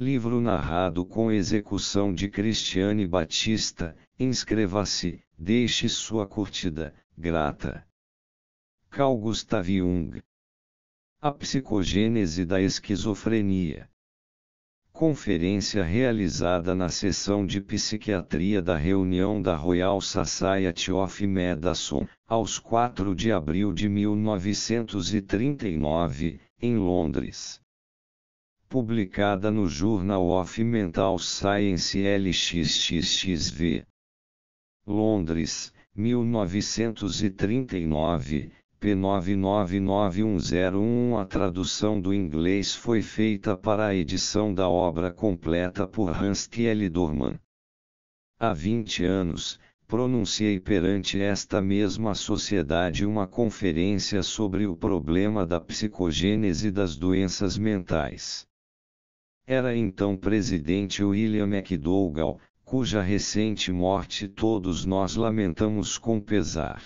Livro narrado com execução de Cristiane Batista. Inscreva-se, deixe sua curtida, grata. Carl Gustav Jung A Psicogênese da Esquizofrenia Conferência realizada na sessão de psiquiatria da reunião da Royal Society of Medicine, aos 4 de abril de 1939, em Londres publicada no Journal of Mental Science LXXXV. Londres, 1939, P999101 A tradução do inglês foi feita para a edição da obra completa por Hans Thiele Dorman. Há 20 anos, pronunciei perante esta mesma sociedade uma conferência sobre o problema da psicogênese das doenças mentais. Era então presidente William MacDougall, cuja recente morte todos nós lamentamos com pesar.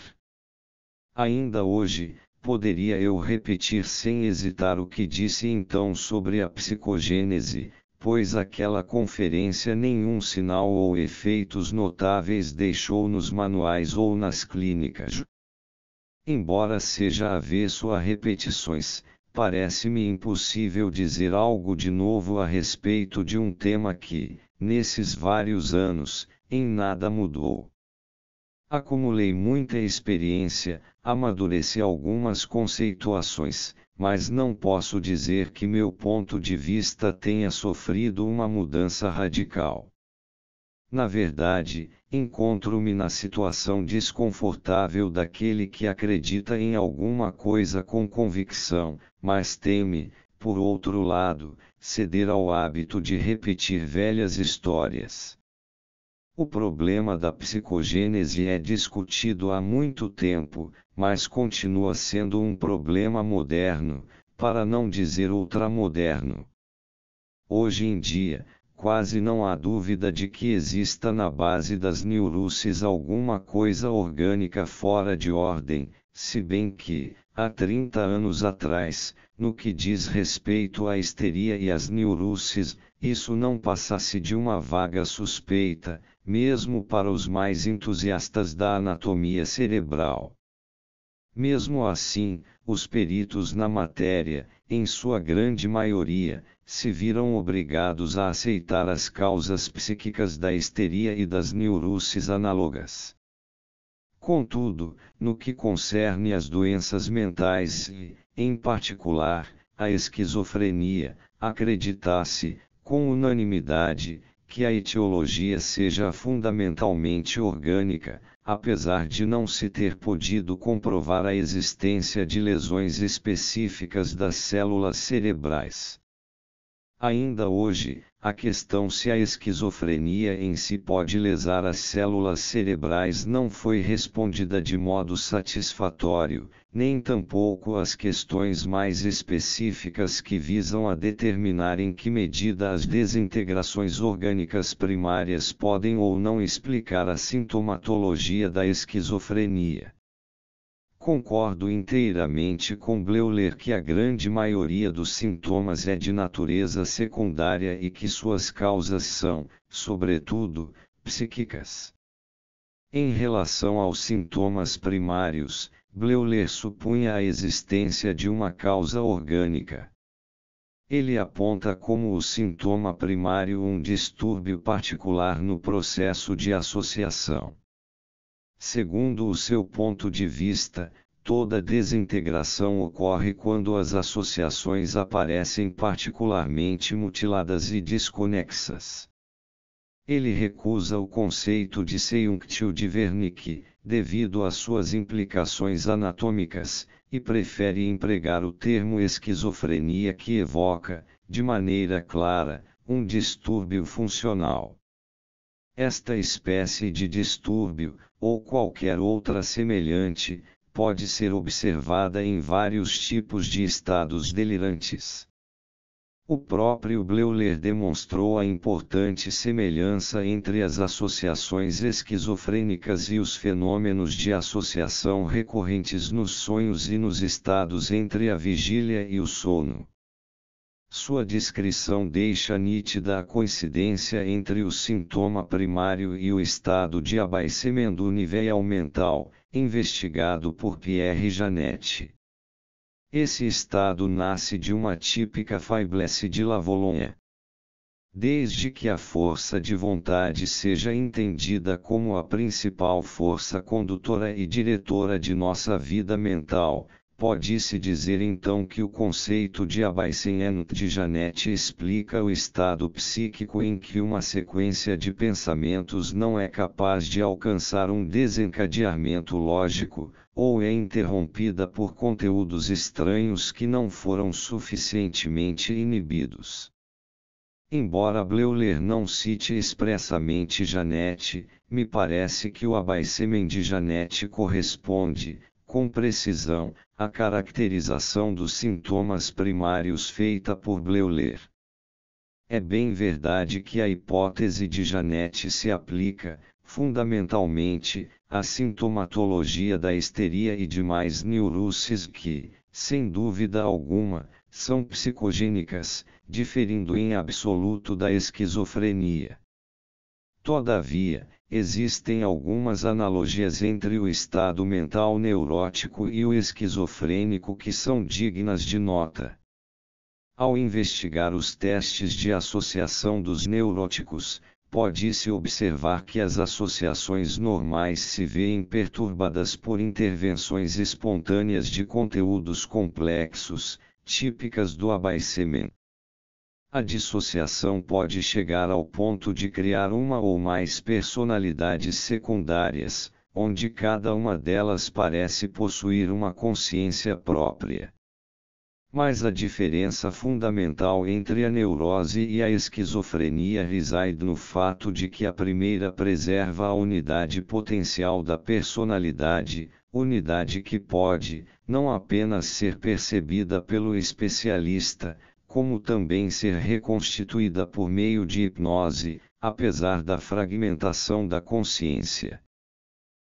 Ainda hoje, poderia eu repetir sem hesitar o que disse então sobre a psicogênese, pois aquela conferência nenhum sinal ou efeitos notáveis deixou nos manuais ou nas clínicas. Embora seja avesso a repetições, Parece-me impossível dizer algo de novo a respeito de um tema que, nesses vários anos, em nada mudou. Acumulei muita experiência, amadureci algumas conceituações, mas não posso dizer que meu ponto de vista tenha sofrido uma mudança radical. Na verdade, encontro-me na situação desconfortável daquele que acredita em alguma coisa com convicção, mas teme, por outro lado, ceder ao hábito de repetir velhas histórias. O problema da psicogênese é discutido há muito tempo, mas continua sendo um problema moderno, para não dizer ultramoderno. Hoje em dia, quase não há dúvida de que exista na base das neuruces alguma coisa orgânica fora de ordem, se bem que, há 30 anos atrás, no que diz respeito à histeria e às neuruces, isso não passasse de uma vaga suspeita, mesmo para os mais entusiastas da anatomia cerebral. Mesmo assim, os peritos na matéria, em sua grande maioria, se viram obrigados a aceitar as causas psíquicas da histeria e das neuroses análogas. Contudo, no que concerne às doenças mentais e, em particular, à esquizofrenia, acreditasse, com unanimidade, que a etiologia seja fundamentalmente orgânica, apesar de não se ter podido comprovar a existência de lesões específicas das células cerebrais. Ainda hoje, a questão se a esquizofrenia em si pode lesar as células cerebrais não foi respondida de modo satisfatório, nem tampouco as questões mais específicas que visam a determinar em que medida as desintegrações orgânicas primárias podem ou não explicar a sintomatologia da esquizofrenia. Concordo inteiramente com Bleuler que a grande maioria dos sintomas é de natureza secundária e que suas causas são, sobretudo, psíquicas. Em relação aos sintomas primários, Bleuler supunha a existência de uma causa orgânica. Ele aponta como o sintoma primário um distúrbio particular no processo de associação. Segundo o seu ponto de vista, toda desintegração ocorre quando as associações aparecem particularmente mutiladas e desconexas. Ele recusa o conceito de Seyunktil de Wernicke, devido às suas implicações anatômicas, e prefere empregar o termo esquizofrenia que evoca, de maneira clara, um distúrbio funcional. Esta espécie de distúrbio, ou qualquer outra semelhante, pode ser observada em vários tipos de estados delirantes. O próprio Bleuler demonstrou a importante semelhança entre as associações esquizofrênicas e os fenômenos de associação recorrentes nos sonhos e nos estados entre a vigília e o sono. Sua descrição deixa nítida a coincidência entre o sintoma primário e o estado de abaixamento nível mental, investigado por Pierre Janet. Esse estado nasce de uma típica faiblesse de Lavolonha. Desde que a força de vontade seja entendida como a principal força condutora e diretora de nossa vida mental, Pode-se dizer então que o conceito de abaissement de Janet explica o estado psíquico em que uma sequência de pensamentos não é capaz de alcançar um desencadeamento lógico, ou é interrompida por conteúdos estranhos que não foram suficientemente inibidos. Embora Bleuler não cite expressamente Janete, me parece que o abaissement de Janete corresponde, com precisão, a caracterização dos sintomas primários feita por Bleuler. É bem verdade que a hipótese de Janet se aplica, fundamentalmente, à sintomatologia da histeria e demais neuroses que, sem dúvida alguma, são psicogênicas, diferindo em absoluto da esquizofrenia. Todavia, Existem algumas analogias entre o estado mental neurótico e o esquizofrênico que são dignas de nota. Ao investigar os testes de associação dos neuróticos, pode-se observar que as associações normais se veem perturbadas por intervenções espontâneas de conteúdos complexos, típicas do abaixamento. A dissociação pode chegar ao ponto de criar uma ou mais personalidades secundárias, onde cada uma delas parece possuir uma consciência própria. Mas a diferença fundamental entre a neurose e a esquizofrenia reside no fato de que a primeira preserva a unidade potencial da personalidade, unidade que pode, não apenas ser percebida pelo especialista, como também ser reconstituída por meio de hipnose, apesar da fragmentação da consciência.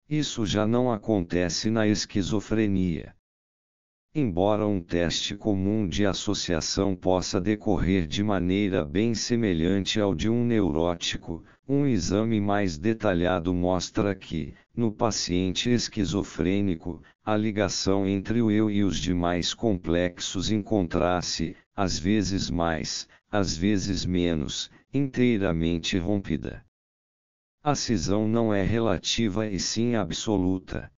Isso já não acontece na esquizofrenia. Embora um teste comum de associação possa decorrer de maneira bem semelhante ao de um neurótico, um exame mais detalhado mostra que, no paciente esquizofrênico, a ligação entre o eu e os demais complexos encontrasse, às vezes mais, às vezes menos, inteiramente rompida. A cisão não é relativa e sim absoluta.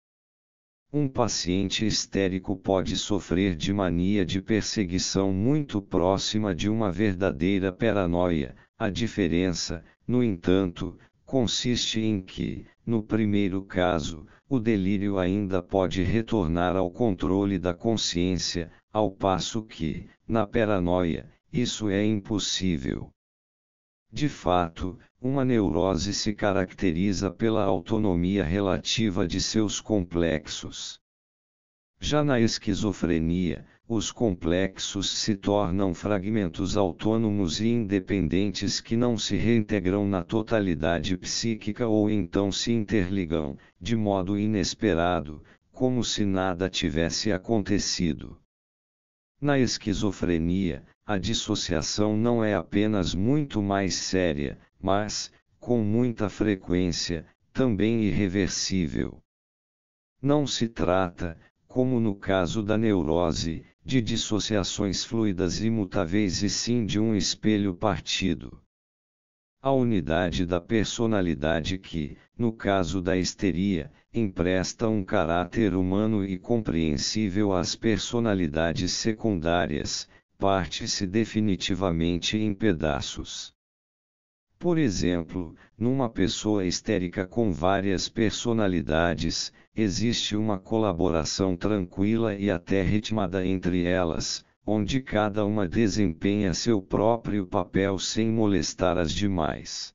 Um paciente histérico pode sofrer de mania de perseguição muito próxima de uma verdadeira paranoia. A diferença, no entanto, consiste em que, no primeiro caso, o delírio ainda pode retornar ao controle da consciência, ao passo que, na paranoia, isso é impossível. De fato, uma neurose se caracteriza pela autonomia relativa de seus complexos. Já na esquizofrenia, os complexos se tornam fragmentos autônomos e independentes que não se reintegram na totalidade psíquica ou então se interligam, de modo inesperado, como se nada tivesse acontecido. Na esquizofrenia, a dissociação não é apenas muito mais séria, mas, com muita frequência, também irreversível. Não se trata, como no caso da neurose, de dissociações fluidas imutáveis e sim de um espelho partido. A unidade da personalidade que, no caso da histeria, empresta um caráter humano e compreensível às personalidades secundárias, parte-se definitivamente em pedaços. Por exemplo, numa pessoa histérica com várias personalidades, existe uma colaboração tranquila e até ritmada entre elas, onde cada uma desempenha seu próprio papel sem molestar as demais.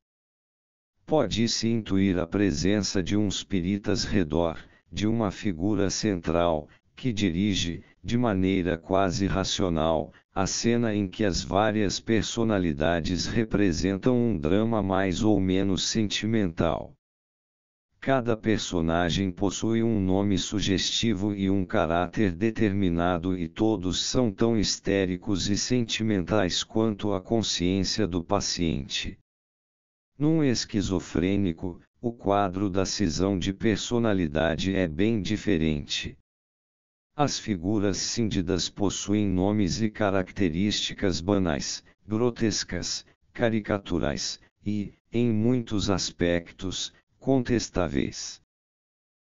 Pode-se intuir a presença de um espíritas redor, de uma figura central, que dirige, de maneira quase racional, a cena em que as várias personalidades representam um drama mais ou menos sentimental. Cada personagem possui um nome sugestivo e um caráter determinado, e todos são tão histéricos e sentimentais quanto a consciência do paciente. Num esquizofrênico, o quadro da cisão de personalidade é bem diferente. As figuras cindidas possuem nomes e características banais, grotescas, caricaturais e, em muitos aspectos, contestáveis.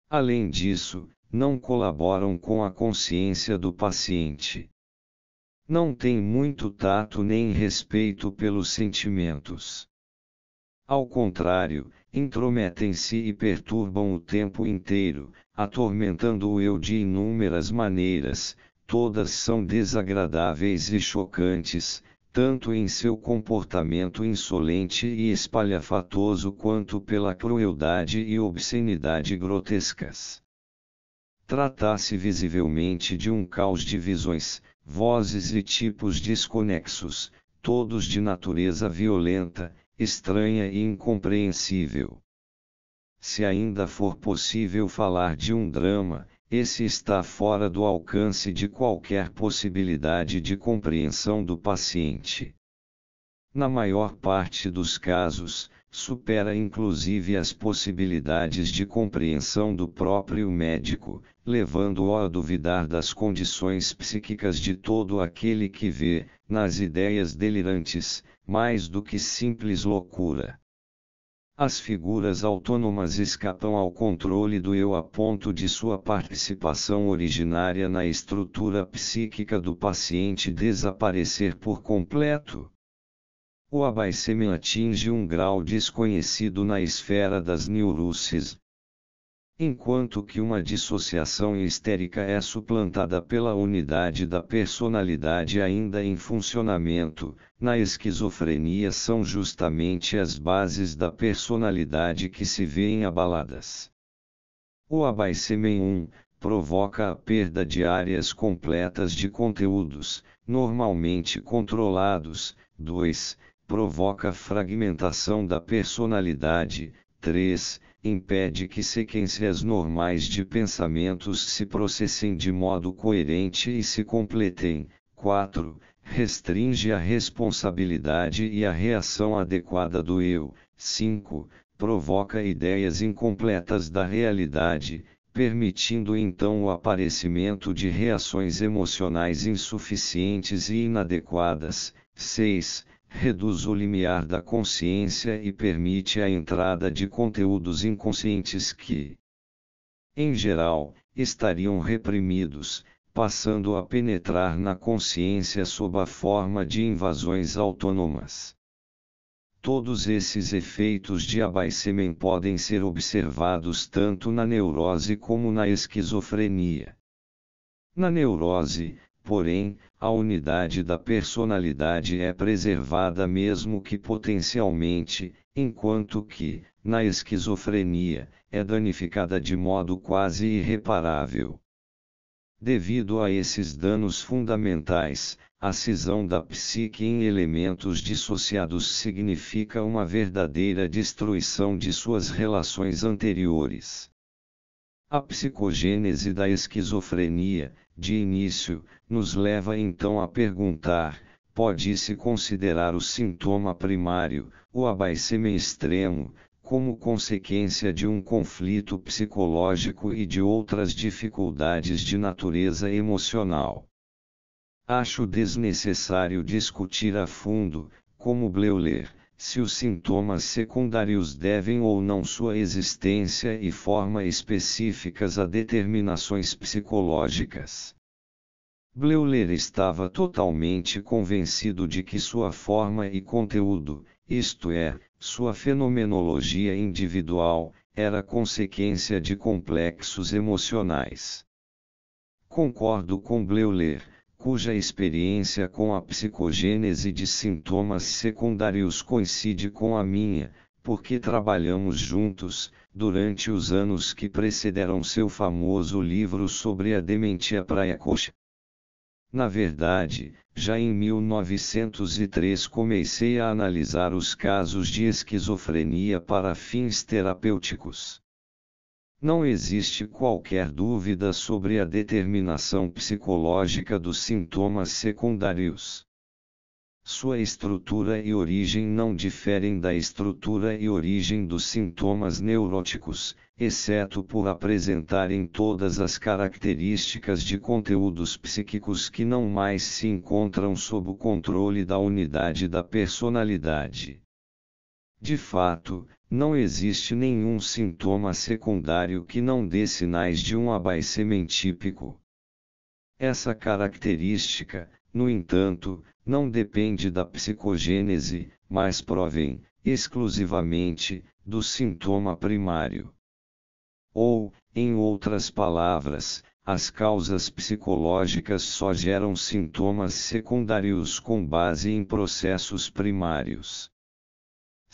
Além disso, não colaboram com a consciência do paciente. Não têm muito tato nem respeito pelos sentimentos. Ao contrário, intrometem-se e perturbam o tempo inteiro, atormentando o eu de inúmeras maneiras, todas são desagradáveis e chocantes, tanto em seu comportamento insolente e espalhafatoso quanto pela crueldade e obscenidade grotescas. Tratasse visivelmente de um caos de visões, vozes e tipos desconexos, todos de natureza violenta, estranha e incompreensível. Se ainda for possível falar de um drama, esse está fora do alcance de qualquer possibilidade de compreensão do paciente. Na maior parte dos casos, supera inclusive as possibilidades de compreensão do próprio médico, levando-o a duvidar das condições psíquicas de todo aquele que vê, nas ideias delirantes, mais do que simples loucura as figuras autônomas escapam ao controle do eu a ponto de sua participação originária na estrutura psíquica do paciente desaparecer por completo. O abaixamento atinge um grau desconhecido na esfera das neurosis, enquanto que uma dissociação histérica é suplantada pela unidade da personalidade ainda em funcionamento, na esquizofrenia são justamente as bases da personalidade que se veem abaladas. O abaixamento 1 provoca a perda de áreas completas de conteúdos, normalmente controlados, 2 provoca fragmentação da personalidade, 3. Impede que sequências normais de pensamentos se processem de modo coerente e se completem. 4. Restringe a responsabilidade e a reação adequada do eu. 5. Provoca ideias incompletas da realidade, permitindo então o aparecimento de reações emocionais insuficientes e inadequadas. 6 reduz o limiar da consciência e permite a entrada de conteúdos inconscientes que, em geral, estariam reprimidos, passando a penetrar na consciência sob a forma de invasões autônomas. Todos esses efeitos de abaixamento podem ser observados tanto na neurose como na esquizofrenia. Na neurose, porém, a unidade da personalidade é preservada mesmo que potencialmente, enquanto que, na esquizofrenia, é danificada de modo quase irreparável. Devido a esses danos fundamentais, a cisão da psique em elementos dissociados significa uma verdadeira destruição de suas relações anteriores. A psicogênese da esquizofrenia, de início, nos leva então a perguntar: pode-se considerar o sintoma primário, o abaicema extremo, como consequência de um conflito psicológico e de outras dificuldades de natureza emocional? Acho desnecessário discutir a fundo, como Bleuler, se os sintomas secundários devem ou não sua existência e forma específicas a determinações psicológicas. Bleuler estava totalmente convencido de que sua forma e conteúdo, isto é, sua fenomenologia individual, era consequência de complexos emocionais. Concordo com Bleuler cuja experiência com a psicogênese de sintomas secundários coincide com a minha, porque trabalhamos juntos, durante os anos que precederam seu famoso livro sobre a dementia coxa Na verdade, já em 1903 comecei a analisar os casos de esquizofrenia para fins terapêuticos. Não existe qualquer dúvida sobre a determinação psicológica dos sintomas secundários. Sua estrutura e origem não diferem da estrutura e origem dos sintomas neuróticos, exceto por apresentarem todas as características de conteúdos psíquicos que não mais se encontram sob o controle da unidade da personalidade. De fato, não existe nenhum sintoma secundário que não dê sinais de um abaixamento típico. Essa característica, no entanto, não depende da psicogênese, mas provém, exclusivamente, do sintoma primário. Ou, em outras palavras, as causas psicológicas só geram sintomas secundários com base em processos primários.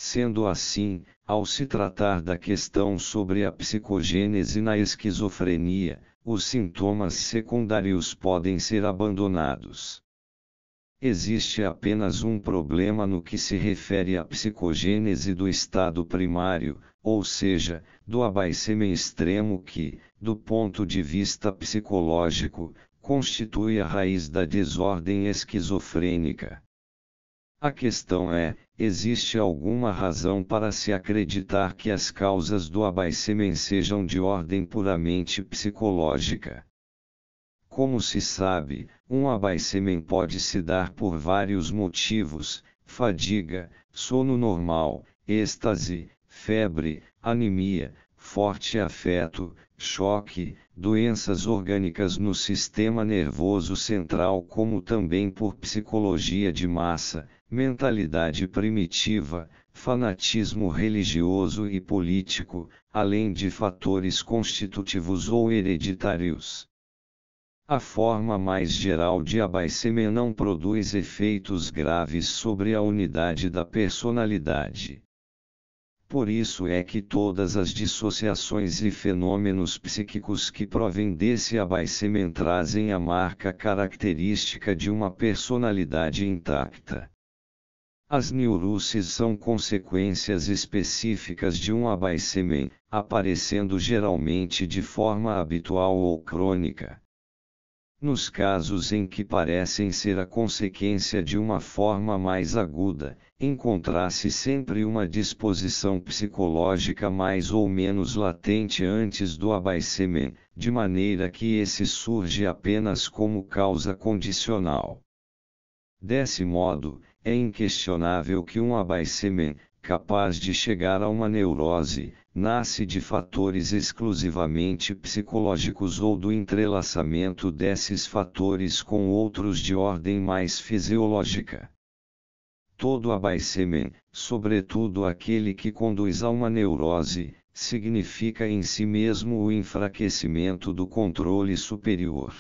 Sendo assim, ao se tratar da questão sobre a psicogênese na esquizofrenia, os sintomas secundários podem ser abandonados. Existe apenas um problema no que se refere à psicogênese do estado primário, ou seja, do abaixamento extremo que, do ponto de vista psicológico, constitui a raiz da desordem esquizofrênica. A questão é: existe alguma razão para se acreditar que as causas do abaixamento sejam de ordem puramente psicológica? Como se sabe, um abaixamento pode se dar por vários motivos: fadiga, sono normal, êxtase, febre, anemia, forte afeto, choque, doenças orgânicas no sistema nervoso central, como também por psicologia de massa, mentalidade primitiva, fanatismo religioso e político, além de fatores constitutivos ou hereditários. A forma mais geral de abaissemen não produz efeitos graves sobre a unidade da personalidade. Por isso é que todas as dissociações e fenômenos psíquicos que provêm desse abaissemen trazem a marca característica de uma personalidade intacta. As neuroses são consequências específicas de um abaecimento, aparecendo geralmente de forma habitual ou crônica. Nos casos em que parecem ser a consequência de uma forma mais aguda, encontrar-se sempre uma disposição psicológica mais ou menos latente antes do abaecimento, de maneira que esse surge apenas como causa condicional. Desse modo, é inquestionável que um abaissement, capaz de chegar a uma neurose, nasce de fatores exclusivamente psicológicos ou do entrelaçamento desses fatores com outros de ordem mais fisiológica. Todo abaissement, sobretudo aquele que conduz a uma neurose, significa em si mesmo o enfraquecimento do controle superior.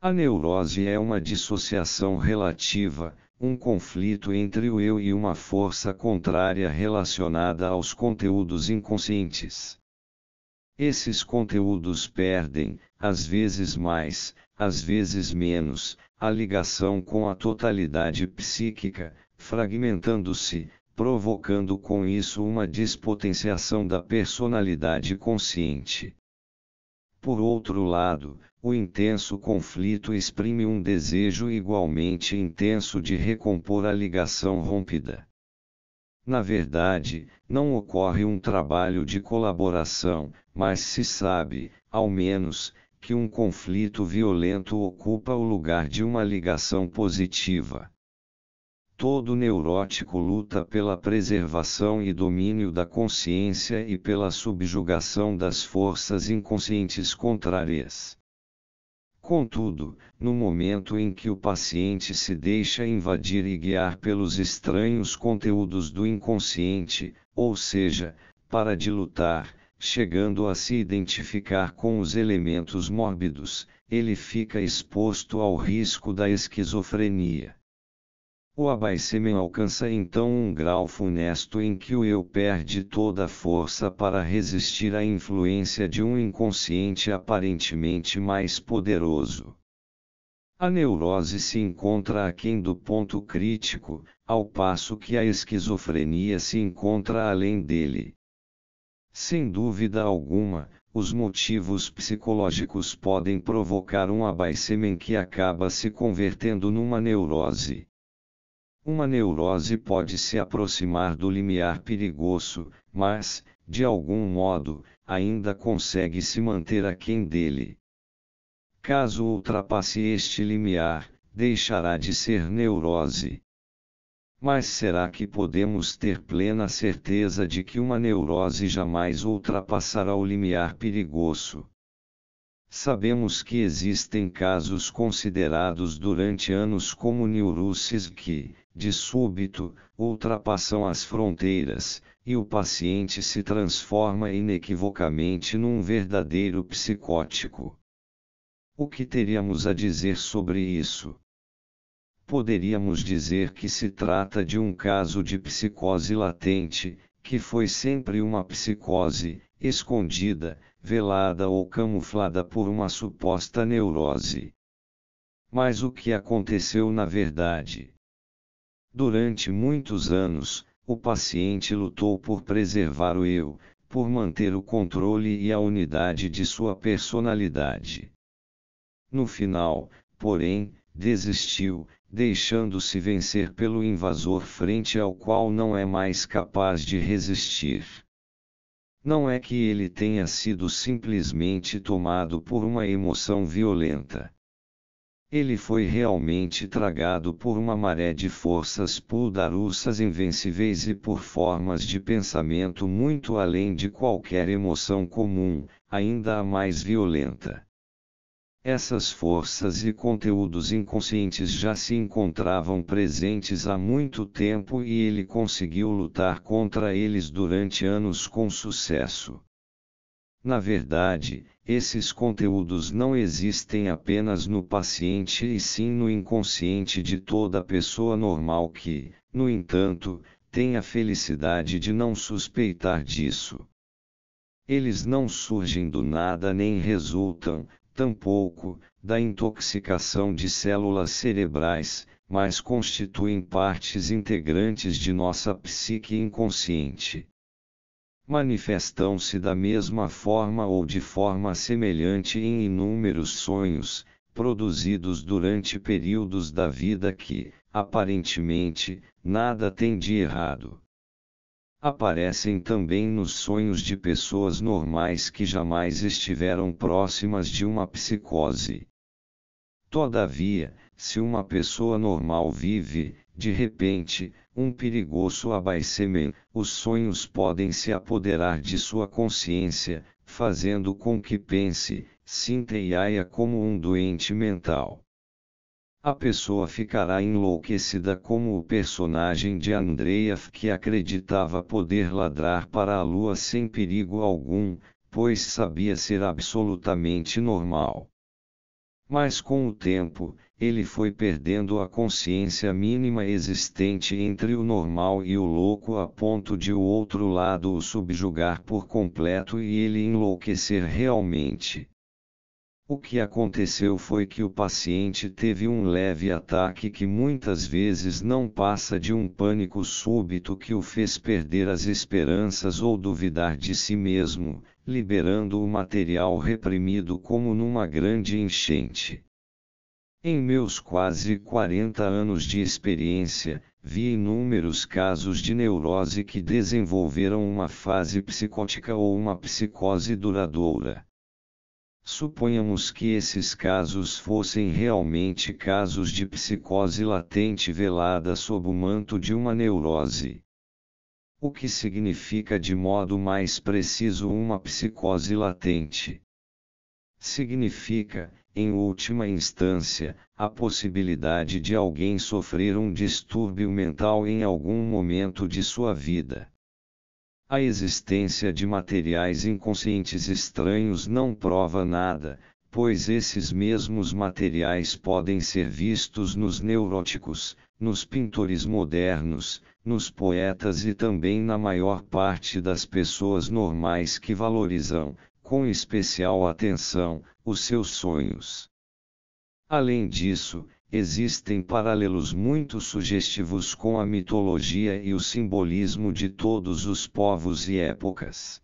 A neurose é uma dissociação relativa, um conflito entre o eu e uma força contrária relacionada aos conteúdos inconscientes. Esses conteúdos perdem, às vezes mais, às vezes menos, a ligação com a totalidade psíquica, fragmentando-se, provocando com isso uma despotenciação da personalidade consciente. Por outro lado, o intenso conflito exprime um desejo igualmente intenso de recompor a ligação rompida. Na verdade, não ocorre um trabalho de colaboração, mas se sabe, ao menos, que um conflito violento ocupa o lugar de uma ligação positiva. Todo neurótico luta pela preservação e domínio da consciência e pela subjugação das forças inconscientes contrárias. Contudo, no momento em que o paciente se deixa invadir e guiar pelos estranhos conteúdos do inconsciente, ou seja, para de lutar, chegando a se identificar com os elementos mórbidos, ele fica exposto ao risco da esquizofrenia. O abaixamento alcança então um grau funesto em que o eu perde toda a força para resistir à influência de um inconsciente aparentemente mais poderoso. A neurose se encontra aquém do ponto crítico, ao passo que a esquizofrenia se encontra além dele. Sem dúvida alguma, os motivos psicológicos podem provocar um abaixamento que acaba se convertendo numa neurose. Uma neurose pode se aproximar do limiar perigoso, mas, de algum modo, ainda consegue se manter aquém dele. Caso ultrapasse este limiar, deixará de ser neurose. Mas será que podemos ter plena certeza de que uma neurose jamais ultrapassará o limiar perigoso? Sabemos que existem casos considerados durante anos como neuroses que, de súbito, ultrapassam as fronteiras, e o paciente se transforma inequivocamente num verdadeiro psicótico. O que teríamos a dizer sobre isso? Poderíamos dizer que se trata de um caso de psicose latente, que foi sempre uma psicose, escondida, velada ou camuflada por uma suposta neurose. Mas o que aconteceu na verdade? Durante muitos anos, o paciente lutou por preservar o eu, por manter o controle e a unidade de sua personalidade. No final, porém, desistiu, deixando-se vencer pelo invasor frente ao qual não é mais capaz de resistir. Não é que ele tenha sido simplesmente tomado por uma emoção violenta. Ele foi realmente tragado por uma maré de forças puldarussas invencíveis e por formas de pensamento muito além de qualquer emoção comum, ainda a mais violenta. Essas forças e conteúdos inconscientes já se encontravam presentes há muito tempo e ele conseguiu lutar contra eles durante anos com sucesso. Na verdade, esses conteúdos não existem apenas no paciente e sim no inconsciente de toda pessoa normal que, no entanto, tem a felicidade de não suspeitar disso. Eles não surgem do nada nem resultam, tampouco, da intoxicação de células cerebrais, mas constituem partes integrantes de nossa psique inconsciente manifestam-se da mesma forma ou de forma semelhante em inúmeros sonhos, produzidos durante períodos da vida que, aparentemente, nada tem de errado. Aparecem também nos sonhos de pessoas normais que jamais estiveram próximas de uma psicose. Todavia, se uma pessoa normal vive, de repente, um perigoso abaixamento, os sonhos podem se apoderar de sua consciência, fazendo com que pense, sinta e aia como um doente mental. A pessoa ficará enlouquecida como o personagem de Andreev que acreditava poder ladrar para a lua sem perigo algum, pois sabia ser absolutamente normal. Mas com o tempo, ele foi perdendo a consciência mínima existente entre o normal e o louco a ponto de o outro lado o subjugar por completo e ele enlouquecer realmente. O que aconteceu foi que o paciente teve um leve ataque que muitas vezes não passa de um pânico súbito que o fez perder as esperanças ou duvidar de si mesmo, liberando o material reprimido como numa grande enchente. Em meus quase 40 anos de experiência, vi inúmeros casos de neurose que desenvolveram uma fase psicótica ou uma psicose duradoura. Suponhamos que esses casos fossem realmente casos de psicose latente velada sob o manto de uma neurose o que significa de modo mais preciso uma psicose latente. Significa, em última instância, a possibilidade de alguém sofrer um distúrbio mental em algum momento de sua vida. A existência de materiais inconscientes estranhos não prova nada, pois esses mesmos materiais podem ser vistos nos neuróticos, nos pintores modernos, nos poetas e também na maior parte das pessoas normais que valorizam, com especial atenção, os seus sonhos. Além disso, existem paralelos muito sugestivos com a mitologia e o simbolismo de todos os povos e épocas.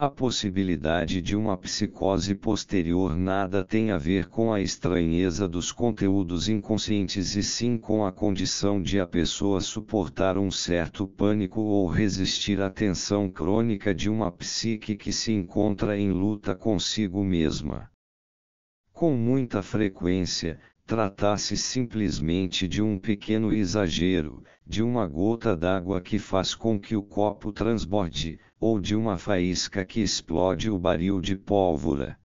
A possibilidade de uma psicose posterior nada tem a ver com a estranheza dos conteúdos inconscientes e sim com a condição de a pessoa suportar um certo pânico ou resistir à tensão crônica de uma psique que se encontra em luta consigo mesma. Com muita frequência, tratasse simplesmente de um pequeno exagero, de uma gota d'água que faz com que o copo transborde, ou de uma faísca que explode o baril de pólvora.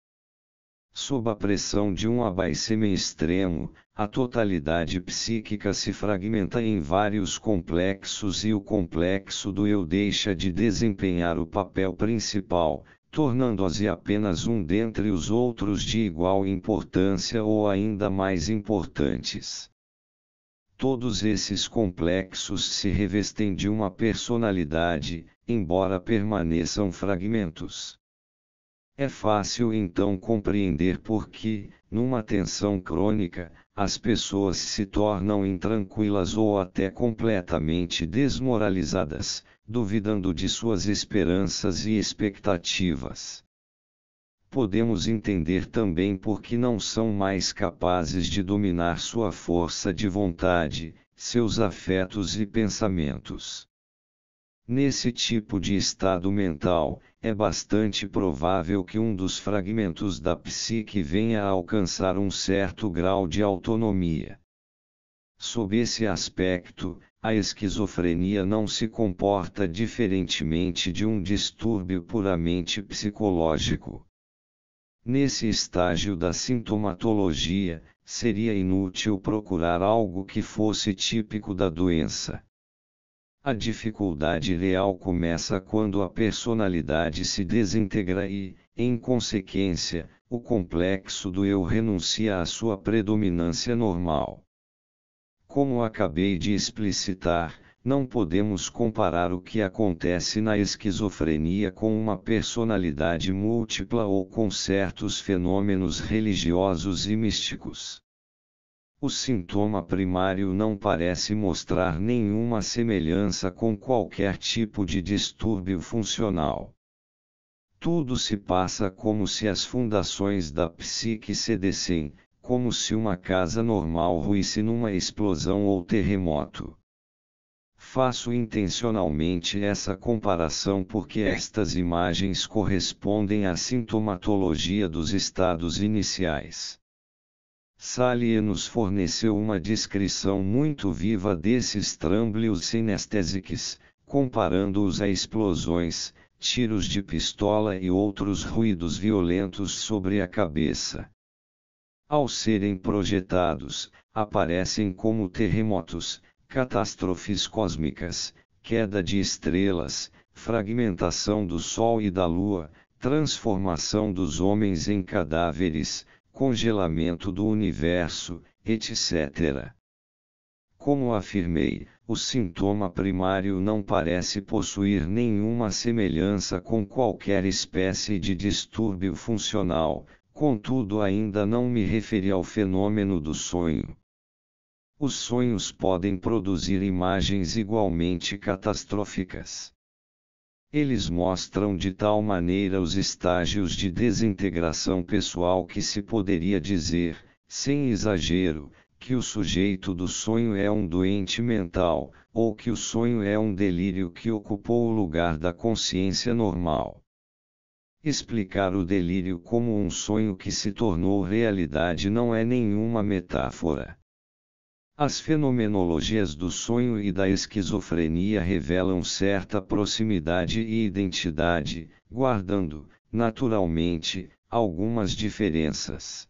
Sob a pressão de um abaixamento extremo, a totalidade psíquica se fragmenta em vários complexos e o complexo do eu deixa de desempenhar o papel principal, tornando-as apenas um dentre os outros de igual importância ou ainda mais importantes. Todos esses complexos se revestem de uma personalidade, embora permaneçam fragmentos. É fácil então compreender por que, numa tensão crônica, as pessoas se tornam intranquilas ou até completamente desmoralizadas, duvidando de suas esperanças e expectativas. Podemos entender também por que não são mais capazes de dominar sua força de vontade, seus afetos e pensamentos. Nesse tipo de estado mental, é bastante provável que um dos fragmentos da psique venha a alcançar um certo grau de autonomia. Sob esse aspecto, a esquizofrenia não se comporta diferentemente de um distúrbio puramente psicológico. Nesse estágio da sintomatologia, seria inútil procurar algo que fosse típico da doença. A dificuldade real começa quando a personalidade se desintegra e, em consequência, o complexo do eu renuncia à sua predominância normal. Como acabei de explicitar, não podemos comparar o que acontece na esquizofrenia com uma personalidade múltipla ou com certos fenômenos religiosos e místicos. O sintoma primário não parece mostrar nenhuma semelhança com qualquer tipo de distúrbio funcional. Tudo se passa como se as fundações da psique cedessem, como se uma casa normal ruísse numa explosão ou terremoto. Faço intencionalmente essa comparação porque estas imagens correspondem à sintomatologia dos estados iniciais. Salie nos forneceu uma descrição muito viva desses trâmblios sinestésicos, comparando-os a explosões, tiros de pistola e outros ruídos violentos sobre a cabeça ao serem projetados, aparecem como terremotos, catástrofes cósmicas, queda de estrelas, fragmentação do Sol e da Lua, transformação dos homens em cadáveres, congelamento do universo, etc. Como afirmei, o sintoma primário não parece possuir nenhuma semelhança com qualquer espécie de distúrbio funcional, Contudo, ainda não me referi ao fenômeno do sonho. Os sonhos podem produzir imagens igualmente catastróficas. Eles mostram de tal maneira os estágios de desintegração pessoal que se poderia dizer, sem exagero, que o sujeito do sonho é um doente mental, ou que o sonho é um delírio que ocupou o lugar da consciência normal. Explicar o delírio como um sonho que se tornou realidade não é nenhuma metáfora. As fenomenologias do sonho e da esquizofrenia revelam certa proximidade e identidade, guardando, naturalmente, algumas diferenças.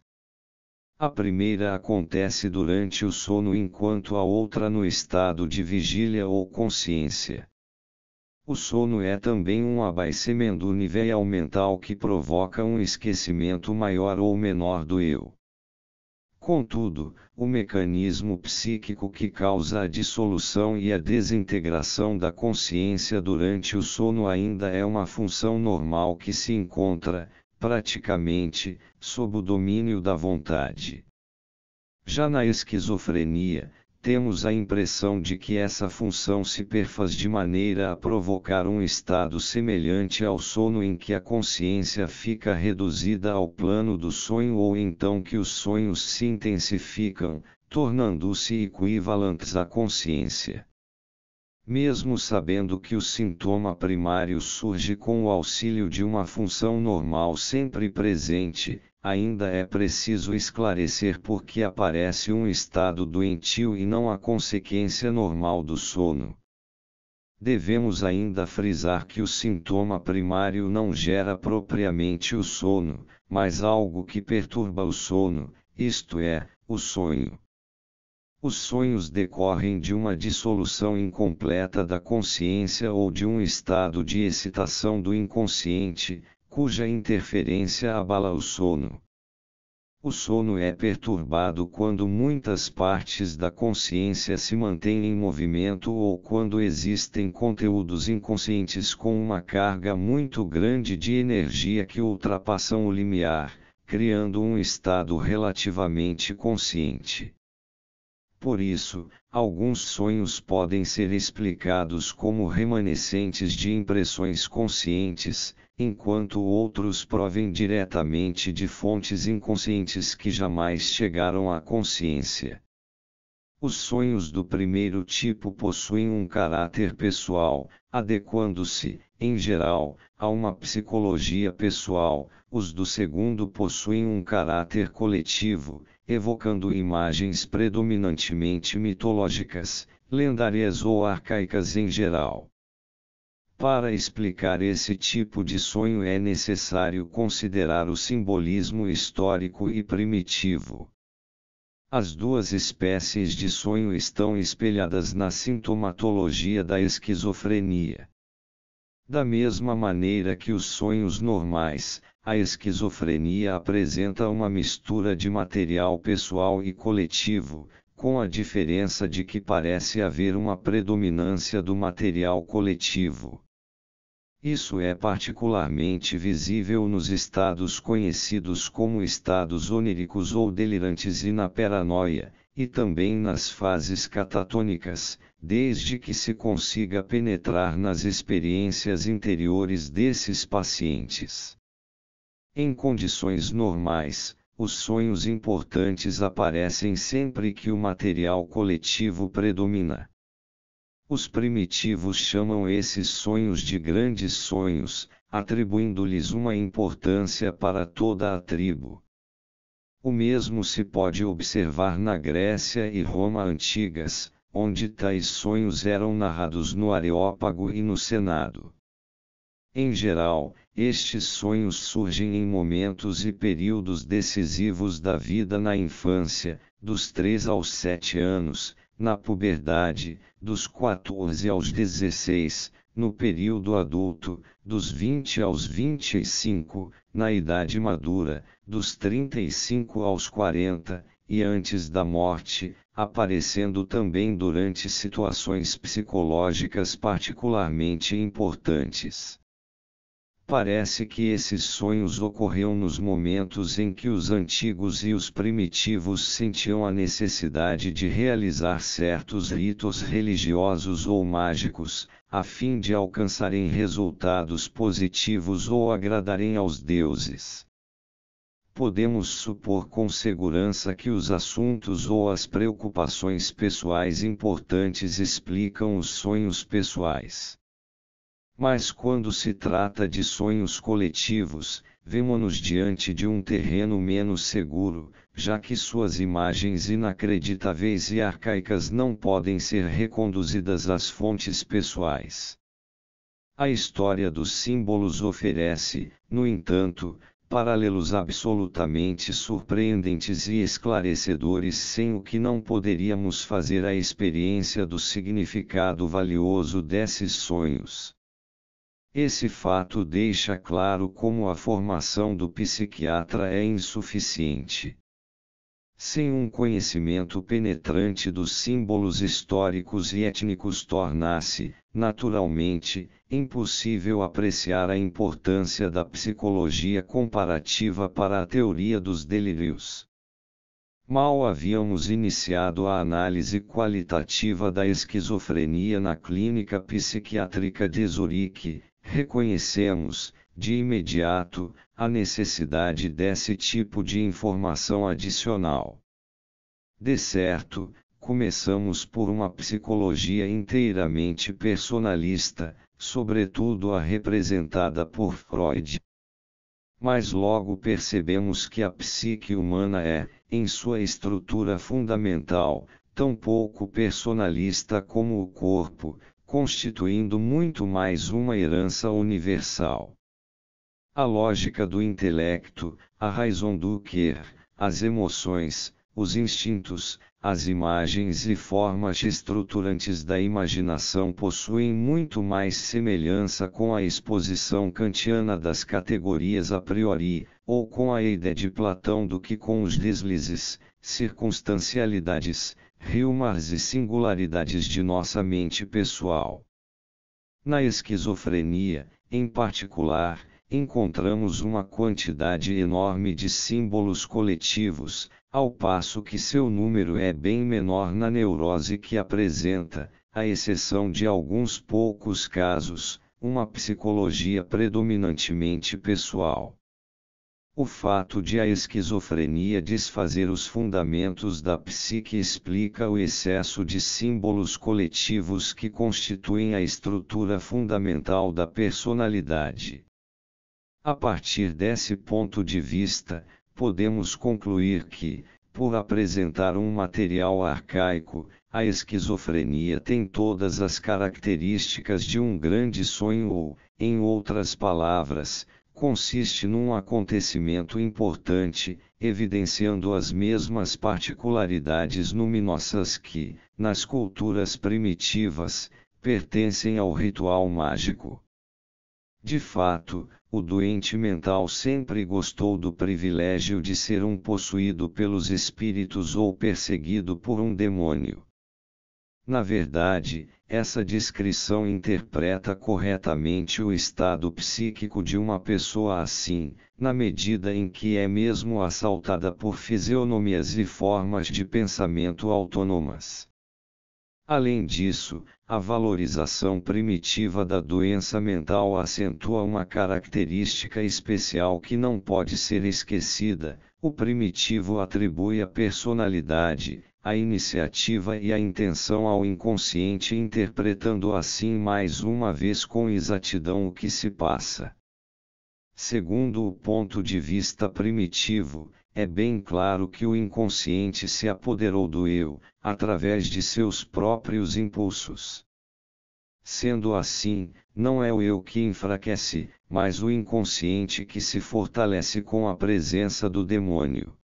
A primeira acontece durante o sono enquanto a outra no estado de vigília ou consciência. O sono é também um abaixamento nível mental que provoca um esquecimento maior ou menor do eu. Contudo, o mecanismo psíquico que causa a dissolução e a desintegração da consciência durante o sono ainda é uma função normal que se encontra, praticamente, sob o domínio da vontade. Já na esquizofrenia, temos a impressão de que essa função se perfaz de maneira a provocar um estado semelhante ao sono em que a consciência fica reduzida ao plano do sonho ou então que os sonhos se intensificam, tornando-se equivalentes à consciência. Mesmo sabendo que o sintoma primário surge com o auxílio de uma função normal sempre presente, ainda é preciso esclarecer por que aparece um estado doentio e não a consequência normal do sono. Devemos ainda frisar que o sintoma primário não gera propriamente o sono, mas algo que perturba o sono, isto é, o sonho. Os sonhos decorrem de uma dissolução incompleta da consciência ou de um estado de excitação do inconsciente, cuja interferência abala o sono. O sono é perturbado quando muitas partes da consciência se mantêm em movimento ou quando existem conteúdos inconscientes com uma carga muito grande de energia que ultrapassam o limiar, criando um estado relativamente consciente. Por isso, alguns sonhos podem ser explicados como remanescentes de impressões conscientes, enquanto outros provem diretamente de fontes inconscientes que jamais chegaram à consciência. Os sonhos do primeiro tipo possuem um caráter pessoal, adequando-se, em geral, a uma psicologia pessoal, os do segundo possuem um caráter coletivo, evocando imagens predominantemente mitológicas, lendárias ou arcaicas em geral. Para explicar esse tipo de sonho é necessário considerar o simbolismo histórico e primitivo. As duas espécies de sonho estão espelhadas na sintomatologia da esquizofrenia. Da mesma maneira que os sonhos normais, a esquizofrenia apresenta uma mistura de material pessoal e coletivo, com a diferença de que parece haver uma predominância do material coletivo. Isso é particularmente visível nos estados conhecidos como estados oníricos ou delirantes e na paranoia, e também nas fases catatônicas, desde que se consiga penetrar nas experiências interiores desses pacientes. Em condições normais, os sonhos importantes aparecem sempre que o material coletivo predomina. Os primitivos chamam esses sonhos de grandes sonhos, atribuindo-lhes uma importância para toda a tribo. O mesmo se pode observar na Grécia e Roma antigas, onde tais sonhos eram narrados no Areópago e no Senado. Em geral, estes sonhos surgem em momentos e períodos decisivos da vida na infância, dos 3 aos 7 anos, na puberdade, dos 14 aos 16, no período adulto, dos 20 aos 25, na idade madura, dos 35 aos 40, e antes da morte, aparecendo também durante situações psicológicas particularmente importantes. Parece que esses sonhos ocorreram nos momentos em que os antigos e os primitivos sentiam a necessidade de realizar certos ritos religiosos ou mágicos, a fim de alcançarem resultados positivos ou agradarem aos deuses. Podemos supor com segurança que os assuntos ou as preocupações pessoais importantes explicam os sonhos pessoais. Mas quando se trata de sonhos coletivos, vemos nos diante de um terreno menos seguro, já que suas imagens inacreditáveis e arcaicas não podem ser reconduzidas às fontes pessoais. A história dos símbolos oferece, no entanto, paralelos absolutamente surpreendentes e esclarecedores sem o que não poderíamos fazer a experiência do significado valioso desses sonhos. Esse fato deixa claro como a formação do psiquiatra é insuficiente. Sem um conhecimento penetrante dos símbolos históricos e étnicos, torna-se, naturalmente, impossível apreciar a importância da psicologia comparativa para a teoria dos delírios. Mal havíamos iniciado a análise qualitativa da esquizofrenia na clínica psiquiátrica de Zurique, Reconhecemos, de imediato, a necessidade desse tipo de informação adicional. De certo, começamos por uma psicologia inteiramente personalista, sobretudo a representada por Freud. Mas logo percebemos que a psique humana é, em sua estrutura fundamental, tão pouco personalista como o corpo, constituindo muito mais uma herança universal. A lógica do intelecto, a raison du cœur, as emoções, os instintos, as imagens e formas estruturantes da imaginação possuem muito mais semelhança com a exposição kantiana das categorias a priori, ou com a ideia de Platão do que com os deslizes, circunstancialidades, reumas e singularidades de nossa mente pessoal. Na esquizofrenia, em particular, encontramos uma quantidade enorme de símbolos coletivos, ao passo que seu número é bem menor na neurose que apresenta, à exceção de alguns poucos casos, uma psicologia predominantemente pessoal. O fato de a esquizofrenia desfazer os fundamentos da psique explica o excesso de símbolos coletivos que constituem a estrutura fundamental da personalidade. A partir desse ponto de vista, podemos concluir que, por apresentar um material arcaico, a esquizofrenia tem todas as características de um grande sonho ou, em outras palavras, consiste num acontecimento importante, evidenciando as mesmas particularidades luminosas que, nas culturas primitivas, pertencem ao ritual mágico. De fato, o doente mental sempre gostou do privilégio de ser um possuído pelos espíritos ou perseguido por um demônio. Na verdade, essa descrição interpreta corretamente o estado psíquico de uma pessoa assim, na medida em que é mesmo assaltada por fisionomias e formas de pensamento autônomas. Além disso, a valorização primitiva da doença mental acentua uma característica especial que não pode ser esquecida: o primitivo atribui a personalidade, a iniciativa e a intenção ao inconsciente, interpretando assim mais uma vez com exatidão o que se passa. Segundo o ponto de vista primitivo, é bem claro que o inconsciente se apoderou do eu, através de seus próprios impulsos. Sendo assim, não é o eu que enfraquece, mas o inconsciente que se fortalece com a presença do demônio.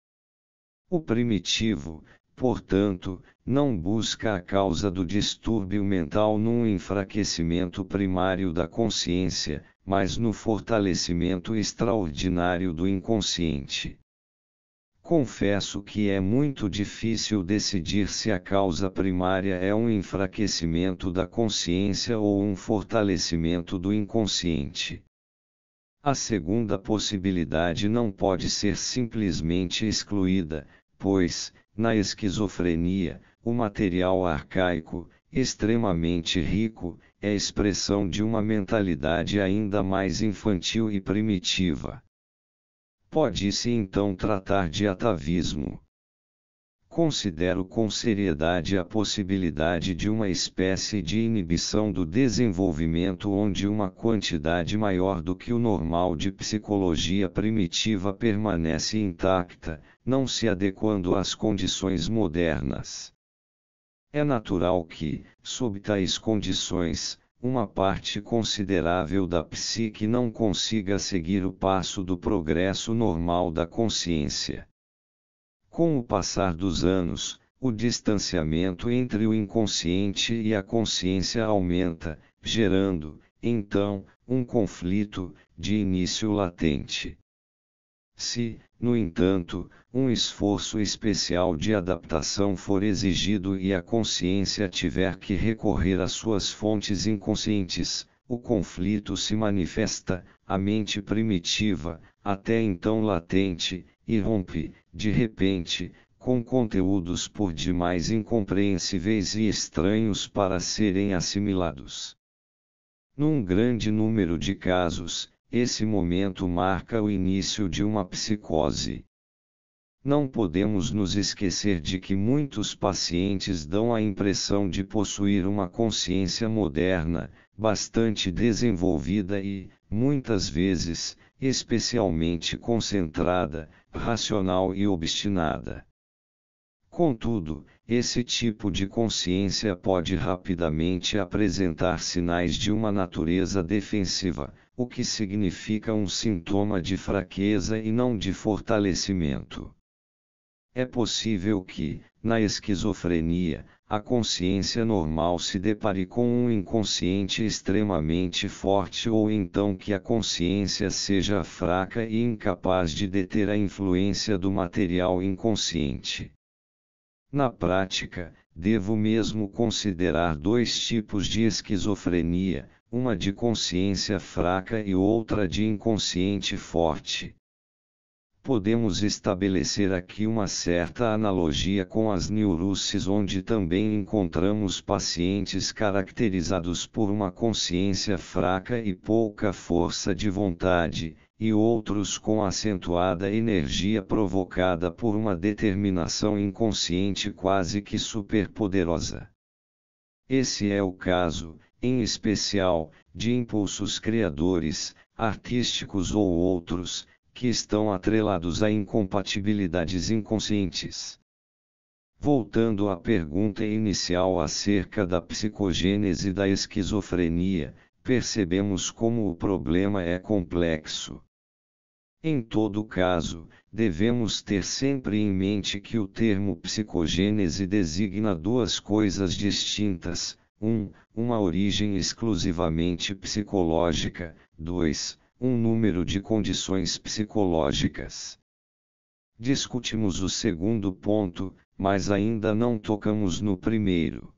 O primitivo, portanto, não busca a causa do distúrbio mental num enfraquecimento primário da consciência, mas no fortalecimento extraordinário do inconsciente. Confesso que é muito difícil decidir se a causa primária é um enfraquecimento da consciência ou um fortalecimento do inconsciente. A segunda possibilidade não pode ser simplesmente excluída, pois, na esquizofrenia, o material arcaico, extremamente rico, é expressão de uma mentalidade ainda mais infantil e primitiva. Pode-se então tratar de atavismo. Considero com seriedade a possibilidade de uma espécie de inibição do desenvolvimento onde uma quantidade maior do que o normal de psicologia primitiva permanece intacta, não se adequando às condições modernas. É natural que, sob tais condições, uma parte considerável da psique não consiga seguir o passo do progresso normal da consciência. Com o passar dos anos, o distanciamento entre o inconsciente e a consciência aumenta, gerando, então, um conflito, de início latente se, no entanto, um esforço especial de adaptação for exigido e a consciência tiver que recorrer às suas fontes inconscientes, o conflito se manifesta, a mente primitiva, até então latente, irrompe, de repente, com conteúdos por demais incompreensíveis e estranhos para serem assimilados. Num grande número de casos, esse momento marca o início de uma psicose. Não podemos nos esquecer de que muitos pacientes dão a impressão de possuir uma consciência moderna, bastante desenvolvida e, muitas vezes, especialmente concentrada, racional e obstinada. Contudo, esse tipo de consciência pode rapidamente apresentar sinais de uma natureza defensiva, o que significa um sintoma de fraqueza e não de fortalecimento. É possível que, na esquizofrenia, a consciência normal se depare com um inconsciente extremamente forte ou então que a consciência seja fraca e incapaz de deter a influência do material inconsciente. Na prática, devo mesmo considerar dois tipos de esquizofrenia, uma de consciência fraca e outra de inconsciente forte. Podemos estabelecer aqui uma certa analogia com as neuroses, onde também encontramos pacientes caracterizados por uma consciência fraca e pouca força de vontade, e outros com acentuada energia provocada por uma determinação inconsciente quase que superpoderosa. Esse é o caso, em especial, de impulsos criadores, artísticos ou outros, que estão atrelados a incompatibilidades inconscientes. Voltando à pergunta inicial acerca da psicogênese da esquizofrenia, percebemos como o problema é complexo. Em todo caso, devemos ter sempre em mente que o termo psicogênese designa duas coisas distintas, 1. Uma origem exclusivamente psicológica. 2. Um número de condições psicológicas. Discutimos o segundo ponto, mas ainda não tocamos no primeiro.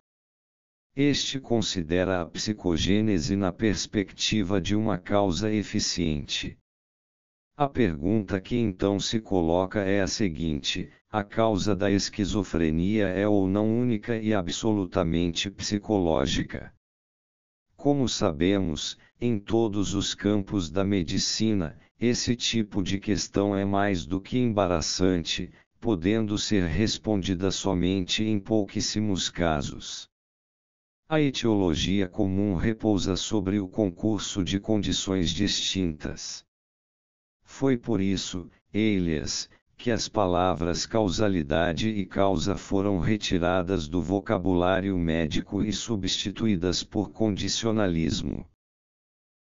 Este considera a psicogênese na perspectiva de uma causa eficiente. A pergunta que então se coloca é a seguinte: a causa da esquizofrenia é ou não única e absolutamente psicológica? Como sabemos, em todos os campos da medicina, esse tipo de questão é mais do que embaraçante, podendo ser respondida somente em pouquíssimos casos. A etiologia comum repousa sobre o concurso de condições distintas. Foi por isso, eles, que as palavras causalidade e causa foram retiradas do vocabulário médico e substituídas por condicionalismo.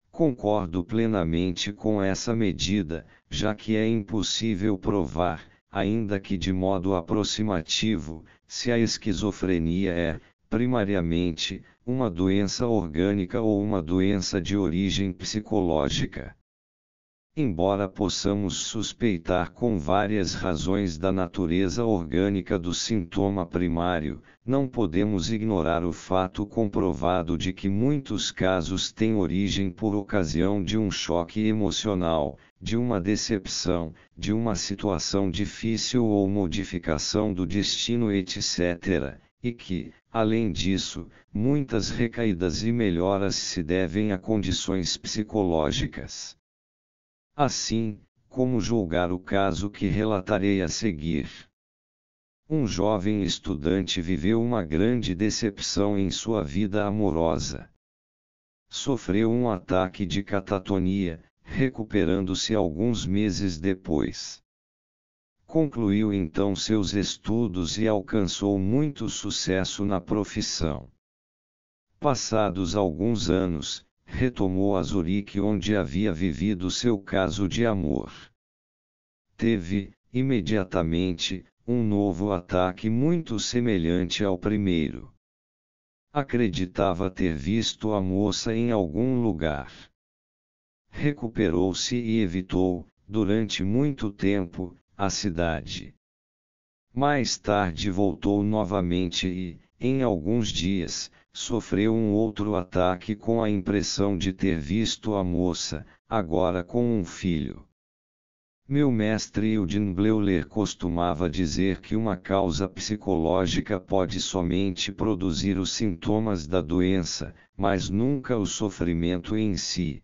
Concordo plenamente com essa medida, já que é impossível provar, ainda que de modo aproximativo, se a esquizofrenia é, primariamente, uma doença orgânica ou uma doença de origem psicológica. Embora possamos suspeitar com várias razões da natureza orgânica do sintoma primário, não podemos ignorar o fato comprovado de que muitos casos têm origem por ocasião de um choque emocional, de uma decepção, de uma situação difícil ou modificação do destino, etc e que, além disso, muitas recaídas e melhoras se devem a condições psicológicas. Assim, como julgar o caso que relatarei a seguir. Um jovem estudante viveu uma grande decepção em sua vida amorosa. Sofreu um ataque de catatonia, recuperando-se alguns meses depois. Concluiu então seus estudos e alcançou muito sucesso na profissão. Passados alguns anos, retomou a Zurique onde havia vivido seu caso de amor. Teve, imediatamente, um novo ataque muito semelhante ao primeiro. Acreditava ter visto a moça em algum lugar. Recuperou-se e evitou, durante muito tempo, a cidade. Mais tarde voltou novamente e, em alguns dias, sofreu um outro ataque com a impressão de ter visto a moça, agora com um filho. Meu mestre Eugene Bleuler costumava dizer que uma causa psicológica pode somente produzir os sintomas da doença, mas nunca o sofrimento em si.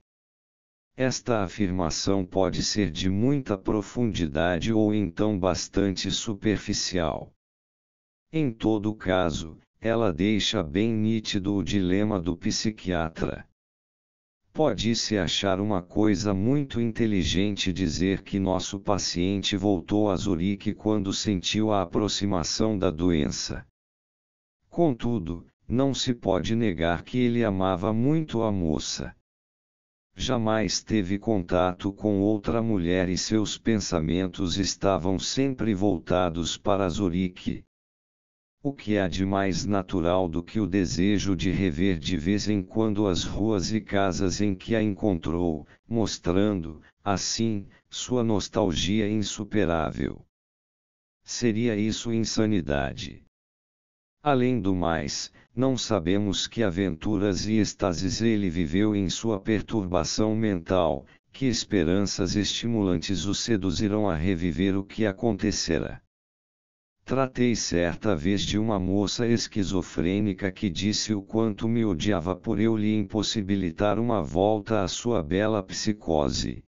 Esta afirmação pode ser de muita profundidade ou então bastante superficial. Em todo caso, ela deixa bem nítido o dilema do psiquiatra. Pode-se achar uma coisa muito inteligente dizer que nosso paciente voltou a Zurique quando sentiu a aproximação da doença. Contudo, não se pode negar que ele amava muito a moça. Jamais teve contato com outra mulher e seus pensamentos estavam sempre voltados para Zurique o que há de mais natural do que o desejo de rever de vez em quando as ruas e casas em que a encontrou, mostrando, assim, sua nostalgia insuperável? Seria isso insanidade? Além do mais, não sabemos que aventuras e êxtases ele viveu em sua perturbação mental, que esperanças estimulantes o seduziram a reviver o que acontecera. Tratei certa vez de uma moça esquizofrênica que disse o quanto me odiava por eu lhe impossibilitar uma volta à sua bela psicose.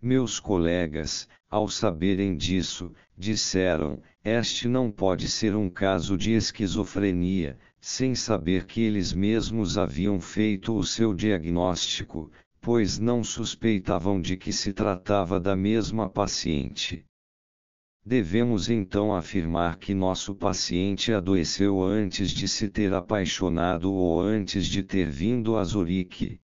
Meus colegas, ao saberem disso, disseram: Este não pode ser um caso de esquizofrenia, sem saber que eles mesmos haviam feito o seu diagnóstico, pois não suspeitavam de que se tratava da mesma paciente. Devemos então afirmar que nosso paciente adoeceu antes de se ter apaixonado ou antes de ter vindo a Zurique.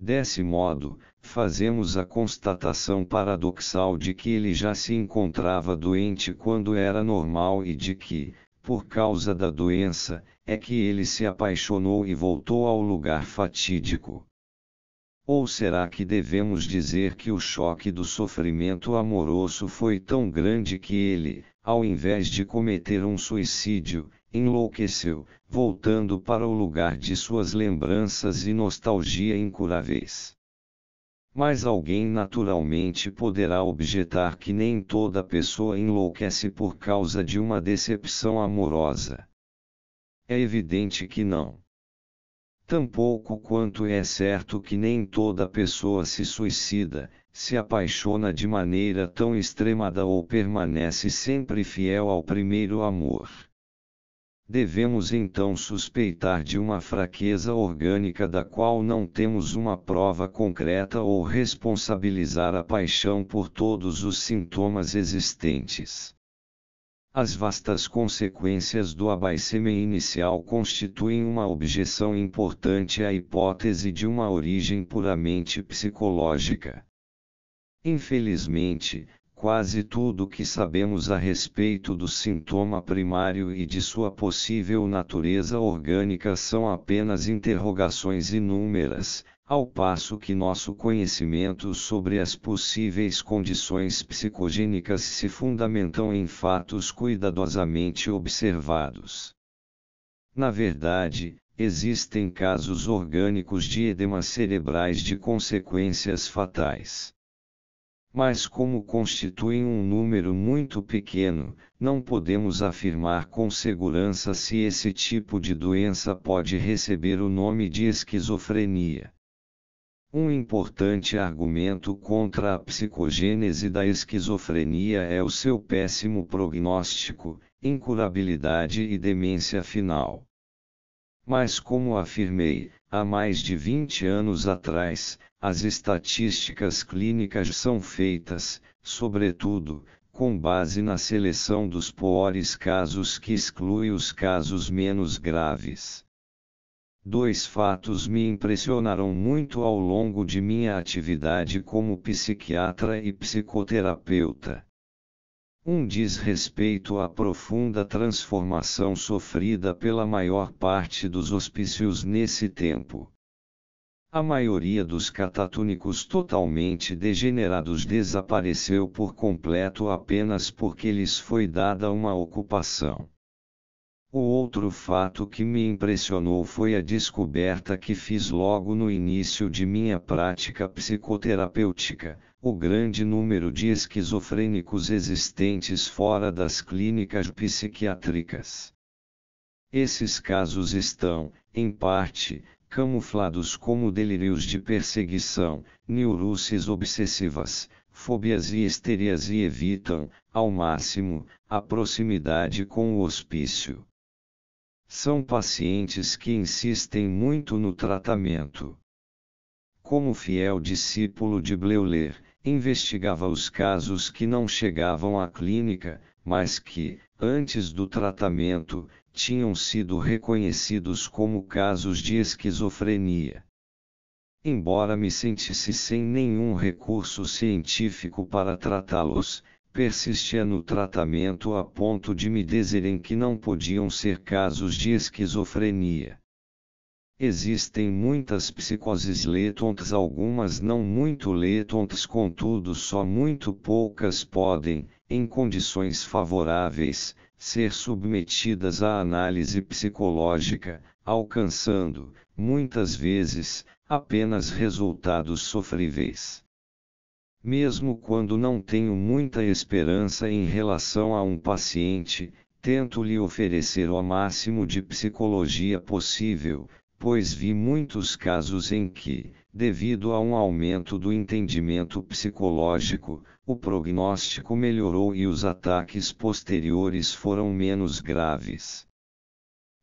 Desse modo, fazemos a constatação paradoxal de que ele já se encontrava doente quando era normal e de que, por causa da doença, é que ele se apaixonou e voltou ao lugar fatídico. Ou será que devemos dizer que o choque do sofrimento amoroso foi tão grande que ele, ao invés de cometer um suicídio, enlouqueceu, voltando para o lugar de suas lembranças e nostalgia incuráveis? Mas alguém naturalmente poderá objetar que nem toda pessoa enlouquece por causa de uma decepção amorosa. É evidente que não. Tampouco quanto é certo que nem toda pessoa se suicida, se apaixona de maneira tão extremada ou permanece sempre fiel ao primeiro amor. Devemos então suspeitar de uma fraqueza orgânica da qual não temos uma prova concreta ou responsabilizar a paixão por todos os sintomas existentes. As vastas consequências do abaisseme inicial constituem uma objeção importante à hipótese de uma origem puramente psicológica. Infelizmente, quase tudo o que sabemos a respeito do sintoma primário e de sua possível natureza orgânica são apenas interrogações inúmeras, ao passo que nosso conhecimento sobre as possíveis condições psicogênicas se fundamentam em fatos cuidadosamente observados. Na verdade, existem casos orgânicos de edemas cerebrais de consequências fatais. Mas, como constituem um número muito pequeno, não podemos afirmar com segurança se esse tipo de doença pode receber o nome de esquizofrenia. Um importante argumento contra a psicogênese da esquizofrenia é o seu péssimo prognóstico, incurabilidade e demência final. Mas, como afirmei, há mais de 20 anos atrás, as estatísticas clínicas são feitas, sobretudo, com base na seleção dos piores casos que exclui os casos menos graves. Dois fatos me impressionaram muito ao longo de minha atividade como psiquiatra e psicoterapeuta. Um diz respeito à profunda transformação sofrida pela maior parte dos hospícios nesse tempo. A maioria dos catatônicos totalmente degenerados desapareceu por completo apenas porque lhes foi dada uma ocupação. O outro fato que me impressionou foi a descoberta que fiz logo no início de minha prática psicoterapêutica: o grande número de esquizofrênicos existentes fora das clínicas psiquiátricas. Esses casos estão, em parte, camuflados como delírios de perseguição, neuroses obsessivas, fobias e histerias e evitam, ao máximo, a proximidade com o hospício são pacientes que insistem muito no tratamento. Como fiel discípulo de Bleuler, investigava os casos que não chegavam à clínica, mas que, antes do tratamento, tinham sido reconhecidos como casos de esquizofrenia. Embora me sentisse sem nenhum recurso científico para tratá-los, persistia no tratamento a ponto de me dizerem que não podiam ser casos de esquizofrenia. Existem muitas psicoses letontes, algumas não muito letontes, contudo, só muito poucas podem, em condições favoráveis, ser submetidas à análise psicológica, alcançando, muitas vezes, apenas resultados sofríveis. Mesmo quando não tenho muita esperança em relação a um paciente, tento lhe oferecer o máximo de psicologia possível, pois vi muitos casos em que, devido a um aumento do entendimento psicológico, o prognóstico melhorou e os ataques posteriores foram menos graves.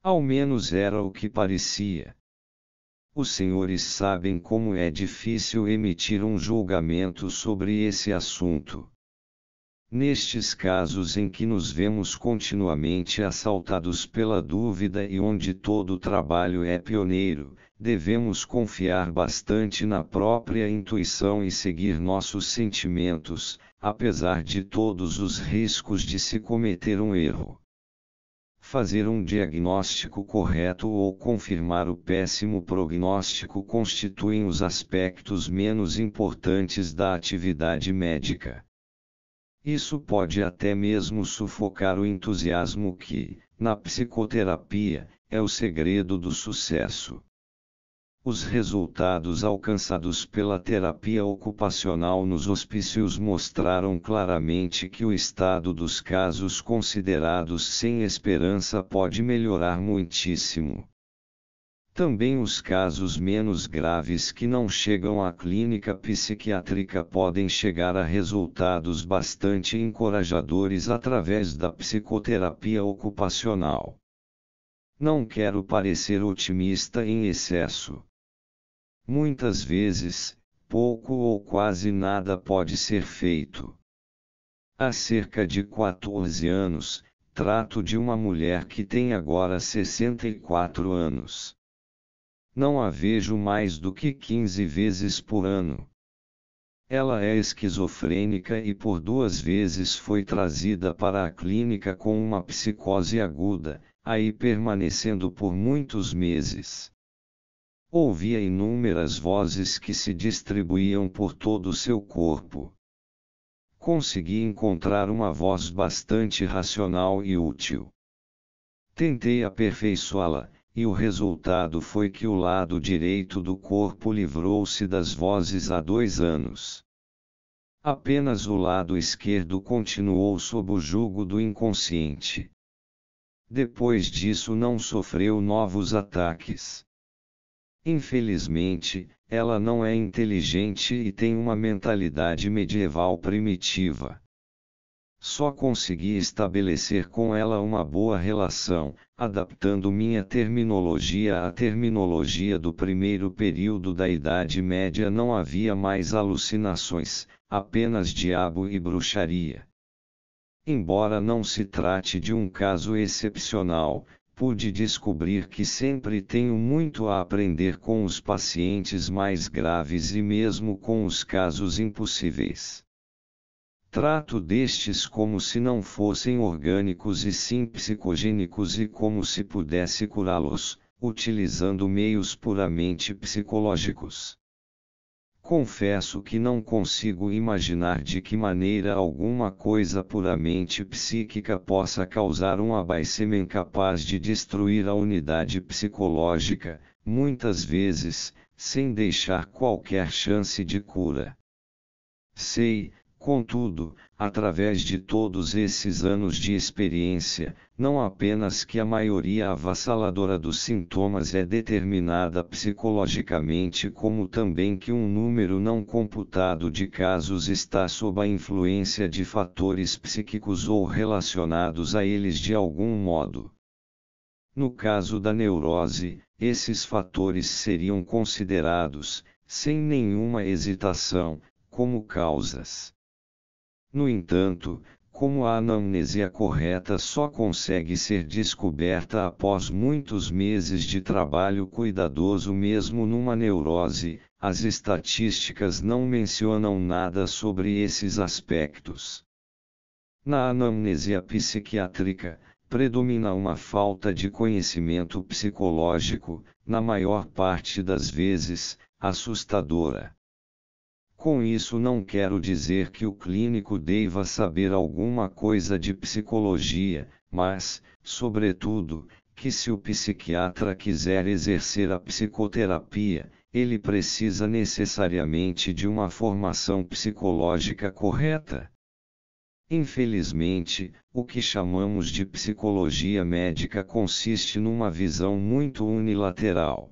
Ao menos era o que parecia. Os senhores sabem como é difícil emitir um julgamento sobre esse assunto. Nestes casos em que nos vemos continuamente assaltados pela dúvida e onde todo trabalho é pioneiro, devemos confiar bastante na própria intuição e seguir nossos sentimentos, apesar de todos os riscos de se cometer um erro fazer um diagnóstico correto ou confirmar o péssimo prognóstico constituem os aspectos menos importantes da atividade médica. Isso pode até mesmo sufocar o entusiasmo que, na psicoterapia, é o segredo do sucesso. Os resultados alcançados pela terapia ocupacional nos hospícios mostraram claramente que o estado dos casos considerados sem esperança pode melhorar muitíssimo. Também os casos menos graves que não chegam à clínica psiquiátrica podem chegar a resultados bastante encorajadores através da psicoterapia ocupacional. Não quero parecer otimista em excesso Muitas vezes, pouco ou quase nada pode ser feito. Há cerca de 14 anos, trato de uma mulher que tem agora 64 anos. Não a vejo mais do que 15 vezes por ano. Ela é esquizofrênica e por duas vezes foi trazida para a clínica com uma psicose aguda, aí permanecendo por muitos meses. Ouvia inúmeras vozes que se distribuíam por todo o seu corpo. Consegui encontrar uma voz bastante racional e útil. Tentei aperfeiçoá-la, e o resultado foi que o lado direito do corpo livrou-se das vozes há dois anos. Apenas o lado esquerdo continuou sob o jugo do inconsciente. Depois disso não sofreu novos ataques. Infelizmente, ela não é inteligente e tem uma mentalidade medieval primitiva. Só consegui estabelecer com ela uma boa relação, adaptando minha terminologia à terminologia do primeiro período da Idade Média. Não havia mais alucinações, apenas diabo e bruxaria. Embora não se trate de um caso excepcional, pude descobrir que sempre tenho muito a aprender com os pacientes mais graves e mesmo com os casos impossíveis. Trato destes como se não fossem orgânicos e sim psicogênicos e como se pudesse curá-los, utilizando meios puramente psicológicos. Confesso que não consigo imaginar de que maneira alguma coisa puramente psíquica possa causar um abaixamento capaz de destruir a unidade psicológica, muitas vezes, sem deixar qualquer chance de cura. Sei, Contudo, através de todos esses anos de experiência, não apenas que a maioria avassaladora dos sintomas é determinada psicologicamente, como também que um número não computado de casos está sob a influência de fatores psíquicos ou relacionados a eles de algum modo. No caso da neurose, esses fatores seriam considerados, sem nenhuma hesitação, como causas. No entanto, como a anamnesia correta só consegue ser descoberta após muitos meses de trabalho cuidadoso, mesmo numa neurose, as estatísticas não mencionam nada sobre esses aspectos. Na anamnesia psiquiátrica, predomina uma falta de conhecimento psicológico, na maior parte das vezes, assustadora. Com isso não quero dizer que o clínico deva saber alguma coisa de psicologia, mas, sobretudo, que se o psiquiatra quiser exercer a psicoterapia, ele precisa necessariamente de uma formação psicológica correta. Infelizmente, o que chamamos de psicologia médica consiste numa visão muito unilateral.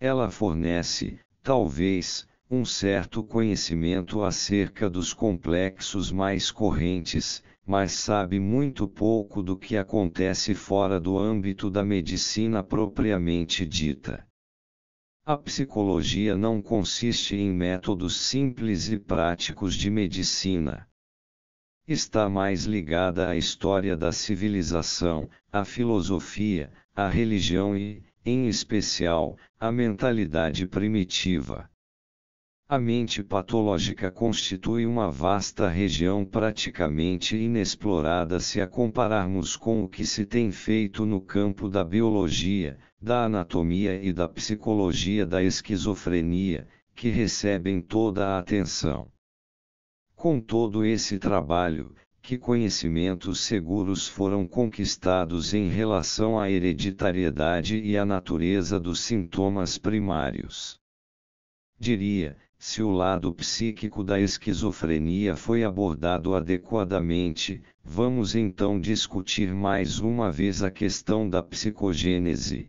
Ela fornece, talvez, um certo conhecimento acerca dos complexos mais correntes, mas sabe muito pouco do que acontece fora do âmbito da medicina propriamente dita. A psicologia não consiste em métodos simples e práticos de medicina. Está mais ligada à história da civilização, à filosofia, à religião e, em especial, à mentalidade primitiva. A mente patológica constitui uma vasta região praticamente inexplorada se a compararmos com o que se tem feito no campo da biologia, da anatomia e da psicologia da esquizofrenia, que recebem toda a atenção. Com todo esse trabalho, que conhecimentos seguros foram conquistados em relação à hereditariedade e à natureza dos sintomas primários? Diria, se o lado psíquico da esquizofrenia foi abordado adequadamente, vamos então discutir mais uma vez a questão da psicogênese.